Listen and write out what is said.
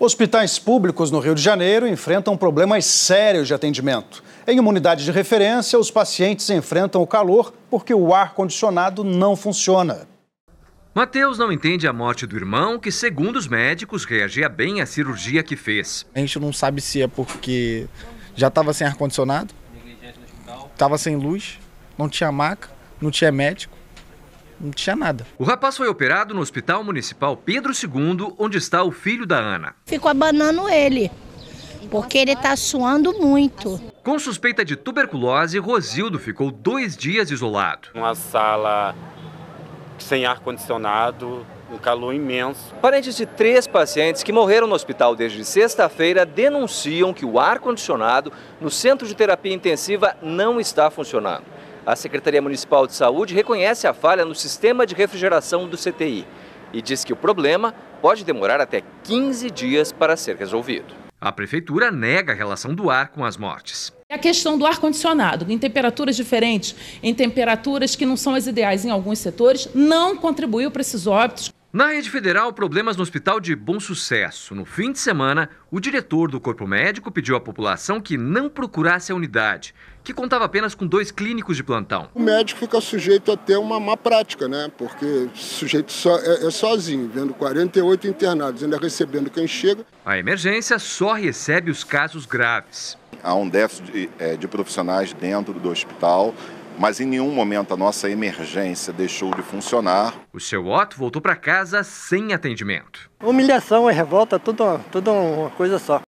Hospitais públicos no Rio de Janeiro enfrentam problemas sérios de atendimento. Em uma unidade de referência, os pacientes enfrentam o calor porque o ar-condicionado não funciona. Mateus não entende a morte do irmão, que, segundo os médicos, reagia bem à cirurgia que fez. A gente não sabe se é porque já estava sem ar-condicionado, estava sem luz, não tinha maca, não tinha médico não tinha nada. O rapaz foi operado no Hospital Municipal Pedro II, onde está o filho da Ana. Ficou abanando ele, porque ele está suando muito. Com suspeita de tuberculose, Rosildo ficou dois dias isolado. Uma sala sem ar-condicionado, um calor imenso. Parentes de três pacientes que morreram no hospital desde sexta-feira denunciam que o ar-condicionado no centro de terapia intensiva não está funcionando. A Secretaria Municipal de Saúde reconhece a falha no sistema de refrigeração do CTI e diz que o problema pode demorar até 15 dias para ser resolvido. A prefeitura nega a relação do ar com as mortes. A questão do ar-condicionado, em temperaturas diferentes, em temperaturas que não são as ideais em alguns setores, não contribuiu para esses óbitos. Na rede federal, problemas no hospital de bom sucesso. No fim de semana, o diretor do corpo médico pediu à população que não procurasse a unidade, que contava apenas com dois clínicos de plantão. O médico fica sujeito a ter uma má prática, né? Porque o sujeito so, é, é sozinho, vendo 48 internados, ainda recebendo quem chega. A emergência só recebe os casos graves. Há um déficit de, é, de profissionais dentro do hospital mas em nenhum momento a nossa emergência deixou de funcionar. O seu Otto voltou para casa sem atendimento. Humilhação e revolta, tudo, tudo uma coisa só.